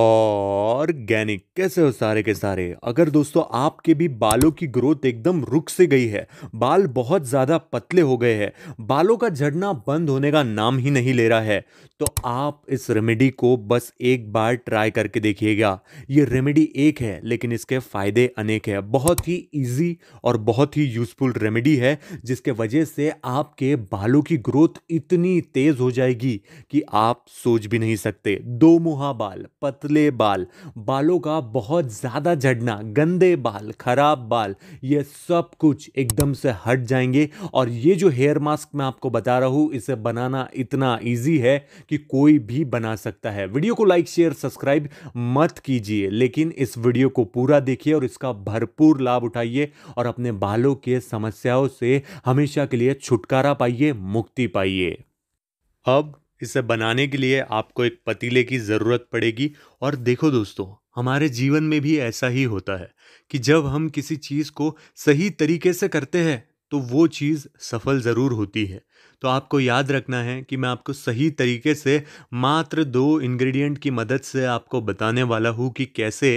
organic कैसे हो सारे के सारे अगर दोस्तों आपके भी बालों की ग्रोथ एकदम रुक से गई है बाल बहुत ज़्यादा पतले हो गए हैं बालों का झड़ना बंद होने का नाम ही नहीं ले रहा है तो आप इस रेमेडी को बस एक बार ट्राई करके देखिएगा ये रेमेडी एक है लेकिन इसके फ़ायदे अनेक है बहुत ही ईजी और बहुत ही यूज़फुल रेमेडी है जिसके वजह से आपके बालों की ग्रोथ इतनी तेज़ हो जाएगी कि आप सोच भी नहीं सकते दो मुहा बाल पत पतले बाल बालों का बहुत ज़्यादा झड़ना गंदे बाल खराब बाल ये सब कुछ एकदम से हट जाएंगे और ये जो हेयर मास्क मैं आपको बता रहा हूँ इसे बनाना इतना ईजी है कि कोई भी बना सकता है वीडियो को लाइक शेयर सब्सक्राइब मत कीजिए लेकिन इस वीडियो को पूरा देखिए और इसका भरपूर लाभ उठाइए और अपने बालों के समस्याओं से हमेशा के लिए छुटकारा पाइए मुक्ति पाइए अब इसे बनाने के लिए आपको एक पतीले की ज़रूरत पड़ेगी और देखो दोस्तों हमारे जीवन में भी ऐसा ही होता है कि जब हम किसी चीज़ को सही तरीके से करते हैं तो वो चीज़ सफल ज़रूर होती है तो आपको याद रखना है कि मैं आपको सही तरीके से मात्र दो इंग्रेडिएंट की मदद से आपको बताने वाला हूँ कि कैसे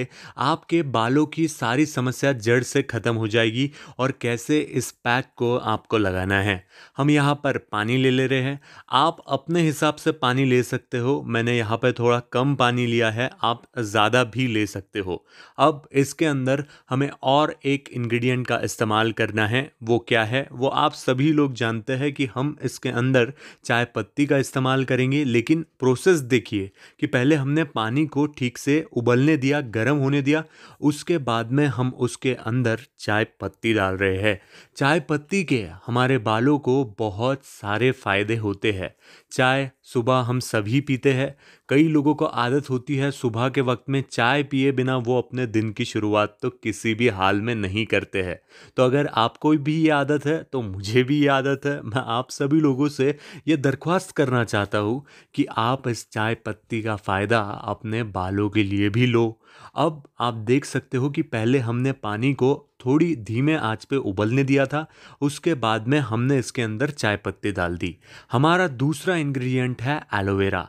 आपके बालों की सारी समस्या जड़ से ख़त्म हो जाएगी और कैसे इस पैक को आपको लगाना है हम यहाँ पर पानी ले ले रहे हैं आप अपने हिसाब से पानी ले सकते हो मैंने यहाँ पर थोड़ा कम पानी लिया है आप ज़्यादा भी ले सकते हो अब इसके अंदर हमें और एक इन्ग्रीडियंट का इस्तेमाल करना है वो क्या क्या है वो आप सभी लोग जानते हैं कि हम इसके अंदर चाय पत्ती का इस्तेमाल करेंगे लेकिन प्रोसेस देखिए कि पहले हमने पानी को ठीक से उबलने दिया गर्म होने दिया उसके बाद में हम उसके अंदर चाय पत्ती डाल रहे हैं चाय पत्ती के हमारे बालों को बहुत सारे फ़ायदे होते हैं चाय सुबह हम सभी पीते हैं कई लोगों को आदत होती है सुबह के वक्त में चाय पिए बिना वो अपने दिन की शुरुआत तो किसी भी हाल में नहीं करते हैं तो अगर आपको भी ये आदत है तो मुझे भी ये आदत है मैं आप सभी लोगों से ये दरख्वास्त करना चाहता हूँ कि आप इस चाय पत्ती का फ़ायदा अपने बालों के लिए भी लो अब आप देख सकते हो कि पहले हमने पानी को थोड़ी धीमे आंच पे उबलने दिया था उसके बाद में हमने इसके अंदर चाय पत्ते डाल दी हमारा दूसरा इंग्रेडिएंट है एलोवेरा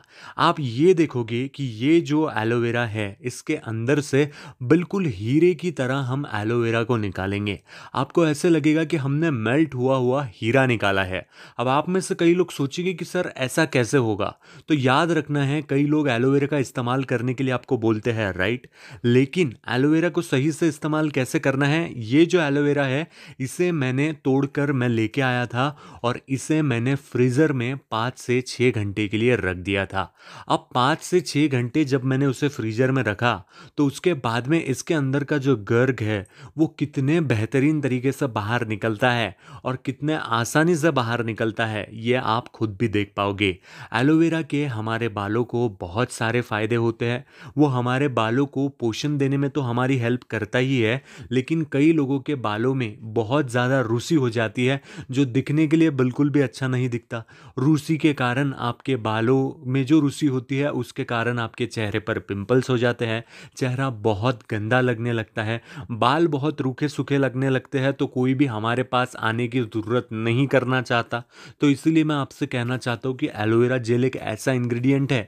आप ये देखोगे कि ये जो एलोवेरा है इसके अंदर से बिल्कुल हीरे की तरह हम एलोवेरा को निकालेंगे आपको ऐसे लगेगा कि हमने मेल्ट हुआ हुआ हीरा निकाला है अब आप में से कई लोग सोचेंगे कि सर ऐसा कैसे होगा तो याद रखना है कई लोग एलोवेरा का इस्तेमाल करने के लिए आपको बोलते हैं राइट लेकिन एलोवेरा को सही से इस्तेमाल कैसे करना है ये जो एलोवेरा है इसे मैंने तोड़कर मैं लेके आया था और इसे मैंने फ्रीज़र में पाँच से छः घंटे के लिए रख दिया था अब पाँच से छः घंटे जब मैंने उसे फ्रीज़र में रखा तो उसके बाद में इसके अंदर का जो गर्ग है वो कितने बेहतरीन तरीके से बाहर निकलता है और कितने आसानी से बाहर निकलता है ये आप खुद भी देख पाओगे एलोवेरा के हमारे बालों को बहुत सारे फ़ायदे होते हैं वो हमारे बालों को पोषण देने में तो हमारी हेल्प करता ही है लेकिन कई कई लोगों के बालों में बहुत ज़्यादा रूसी हो जाती है जो दिखने के लिए बिल्कुल भी अच्छा नहीं दिखता रूसी के कारण आपके बालों में जो रूसी होती है उसके कारण आपके चेहरे पर पिंपल्स हो जाते हैं चेहरा बहुत गंदा लगने लगता है बाल बहुत रूखे सूखे लगने लगते हैं तो कोई भी हमारे पास आने की ज़रूरत नहीं करना चाहता तो इसलिए मैं आपसे कहना चाहता हूँ कि एलोवेरा जेल एक ऐसा इन्ग्रीडियंट है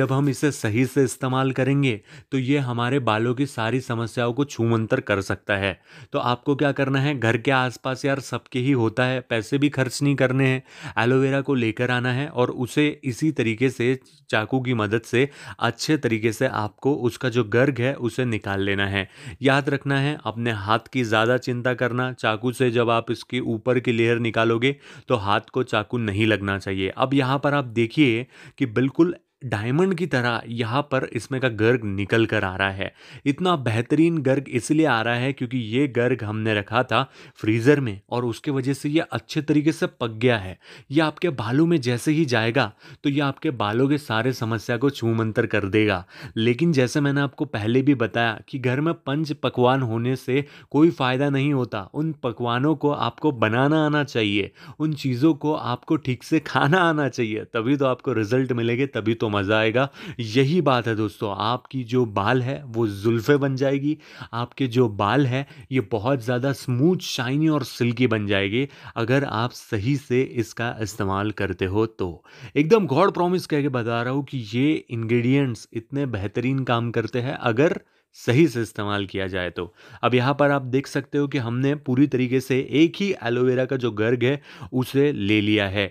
जब हम इसे सही से इस्तेमाल करेंगे तो ये हमारे बालों की सारी समस्याओं को छूमंतर कर सकता है तो आपको क्या करना है घर के आसपास यार सबके ही होता है पैसे भी खर्च नहीं करने हैं एलोवेरा को लेकर आना है और उसे इसी तरीके से चाकू की मदद से अच्छे तरीके से आपको उसका जो गर्ग है उसे निकाल लेना है याद रखना है अपने हाथ की ज़्यादा चिंता करना चाकू से जब आप इसकी ऊपर की लेयर निकालोगे तो हाथ को चाकू नहीं लगना चाहिए अब यहाँ पर आप देखिए कि बिल्कुल डायमंड की तरह यहाँ पर इसमें का गर्ग निकल कर आ रहा है इतना बेहतरीन गर्ग इसलिए आ रहा है क्योंकि ये गर्ग हमने रखा था फ्रीज़र में और उसके वजह से ये अच्छे तरीके से पक गया है ये आपके बालों में जैसे ही जाएगा तो ये आपके बालों के सारे समस्या को छूमंतर कर देगा लेकिन जैसे मैंने आपको पहले भी बताया कि घर में पंच पकवान होने से कोई फ़ायदा नहीं होता उन पकवानों को आपको बनाना आना चाहिए उन चीज़ों को आपको ठीक से खाना आना चाहिए तभी तो आपको रिजल्ट मिलेंगे तभी तो तो मज़ा आएगा यही बात है दोस्तों आपकी जो बाल है वो जुल्फ़े बन जाएगी आपके जो बाल है ये बहुत ज़्यादा स्मूथ शाइनी और सिल्की बन जाएगी अगर आप सही से इसका इस्तेमाल करते हो तो एकदम गॉड प्रॉमिस कह के बता रहा हूँ कि ये इंग्रेडिएंट्स इतने बेहतरीन काम करते हैं अगर सही से इस्तेमाल किया जाए तो अब यहाँ पर आप देख सकते हो कि हमने पूरी तरीके से एक ही एलोवेरा का जो गर्ग है उसे ले लिया है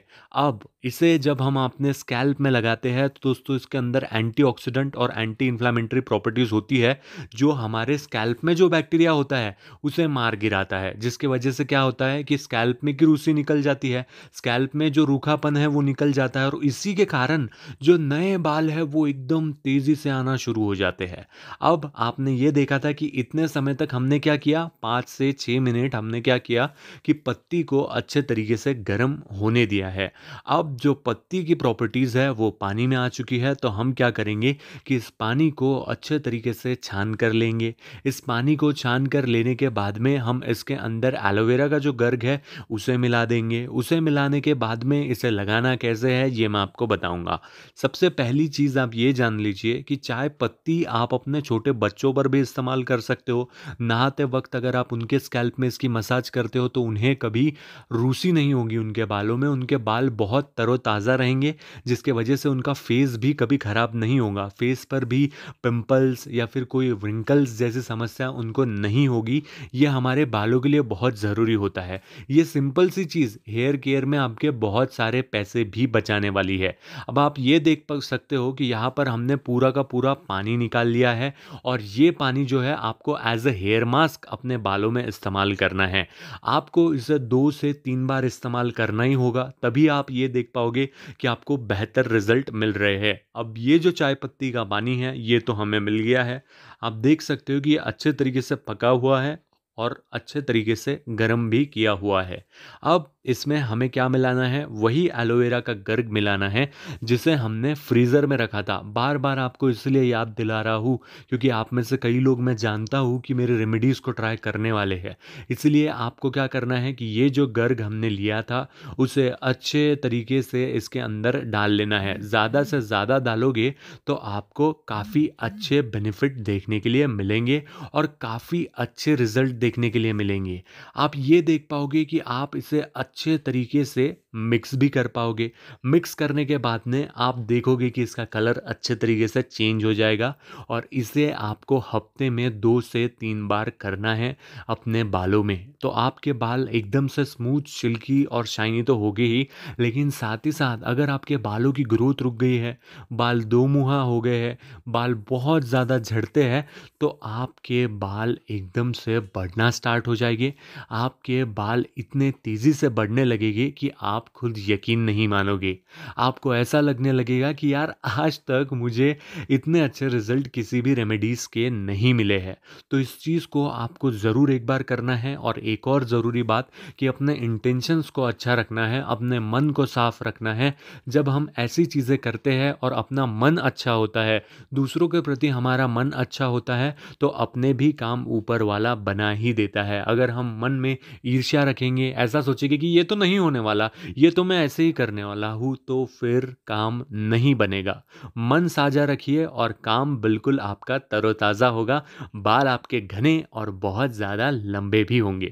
अब इसे जब हम अपने स्कैल्प में लगाते हैं तो दोस्तों इसके अंदर एंटीऑक्सीडेंट और एंटी इन्फ्लामेंट्री प्रॉपर्टीज़ होती है जो हमारे स्कैल्प में जो बैक्टीरिया होता है उसे मार गिराता है जिसकी वजह से क्या होता है कि स्कैल्प में की रूसी निकल जाती है स्कैल्प में जो रूखापन है वो निकल जाता है और इसी के कारण जो नए बाल है वो एकदम तेज़ी से आना शुरू हो जाते हैं अब आप आपने ये देखा था कि इतने समय तक हमने क्या किया पाँच से छः मिनट हमने क्या किया कि पत्ती को अच्छे तरीके से गर्म होने दिया है अब जो पत्ती की प्रॉपर्टीज़ है वो पानी में आ चुकी है तो हम क्या करेंगे कि इस पानी को अच्छे तरीके से छान कर लेंगे इस पानी को छान कर लेने के बाद में हम इसके अंदर एलोवेरा का जो गर्ग है उसे मिला देंगे उसे मिलाने के बाद में इसे लगाना कैसे है ये मैं आपको बताऊँगा सबसे पहली चीज़ आप ये जान लीजिए कि चाय पत्ती आप अपने छोटे बच्चों बच्चों पर भी इस्तेमाल कर सकते हो नहाते वक्त अगर आप उनके स्कैल्प में इसकी मसाज करते हो तो उन्हें कभी रूसी नहीं होगी उनके बालों में उनके बाल बहुत तरोताज़ा रहेंगे जिसके वजह से उनका फेस भी कभी ख़राब नहीं होगा फेस पर भी पिंपल्स या फिर कोई रिंकल्स जैसी समस्या उनको नहीं होगी ये हमारे बालों के लिए बहुत ज़रूरी होता है ये सिंपल सी चीज़ हेयर केयर में आपके बहुत सारे पैसे भी बचाने वाली है अब आप ये देख सकते हो कि यहाँ पर हमने पूरा का पूरा पानी निकाल लिया है और ये पानी जो है आपको एज अ हेयर मास्क अपने बालों में इस्तेमाल करना है आपको इसे दो से तीन बार इस्तेमाल करना ही होगा तभी आप ये देख पाओगे कि आपको बेहतर रिजल्ट मिल रहे हैं अब ये जो चाय पत्ती का पानी है ये तो हमें मिल गया है आप देख सकते हो कि ये अच्छे तरीके से पका हुआ है और अच्छे तरीके से गर्म भी किया हुआ है अब इसमें हमें क्या मिलाना है वही एलोवेरा का गर्ग मिलाना है जिसे हमने फ्रीज़र में रखा था बार बार आपको इसलिए याद दिला रहा हूँ क्योंकि आप में से कई लोग मैं जानता हूँ कि मेरे रेमेडीज़ को ट्राई करने वाले हैं इसलिए आपको क्या करना है कि ये जो गर्ग हमने लिया था उसे अच्छे तरीके से इसके अंदर डाल लेना है ज़्यादा से ज़्यादा डालोगे तो आपको काफ़ी अच्छे बेनिफिट देखने के लिए मिलेंगे और काफ़ी अच्छे रिजल्ट देखने के लिए मिलेंगे आप ये देख पाओगे कि आप इसे अच्छा अच्छे तरीके से मिक्स भी कर पाओगे मिक्स करने के बाद में आप देखोगे कि इसका कलर अच्छे तरीके से चेंज हो जाएगा और इसे आपको हफ्ते में दो से तीन बार करना है अपने बालों में तो आपके बाल एकदम से स्मूथ सिल्की और शाइनी तो होगे ही लेकिन साथ ही साथ अगर आपके बालों की ग्रोथ रुक गई है बाल दो मुहा हो गए हैं बाल बहुत ज़्यादा झड़ते हैं तो आपके बाल एकदम से बढ़ना स्टार्ट हो जाएंगे आपके बाल इतने तेज़ी से बढ़ बढ़ने लगेगी कि आप खुद यकीन नहीं मानोगे आपको ऐसा लगने लगेगा कि यार आज तक मुझे इतने अच्छे रिजल्ट किसी भी रेमेडीज़ के नहीं मिले हैं तो इस चीज़ को आपको ज़रूर एक बार करना है और एक और ज़रूरी बात कि अपने इंटेंशंस को अच्छा रखना है अपने मन को साफ रखना है जब हम ऐसी चीज़ें करते हैं और अपना मन अच्छा होता है दूसरों के प्रति हमारा मन अच्छा होता है तो अपने भी काम ऊपर वाला बना ही देता है अगर हम मन में ईर्ष्या रखेंगे ऐसा सोचेंगे कि कि ये तो नहीं होने वाला ये तो मैं ऐसे ही करने वाला हूँ तो फिर काम नहीं बनेगा मन साझा रखिए और काम बिल्कुल आपका तरोताज़ा होगा बाल आपके घने और बहुत ज़्यादा लंबे भी होंगे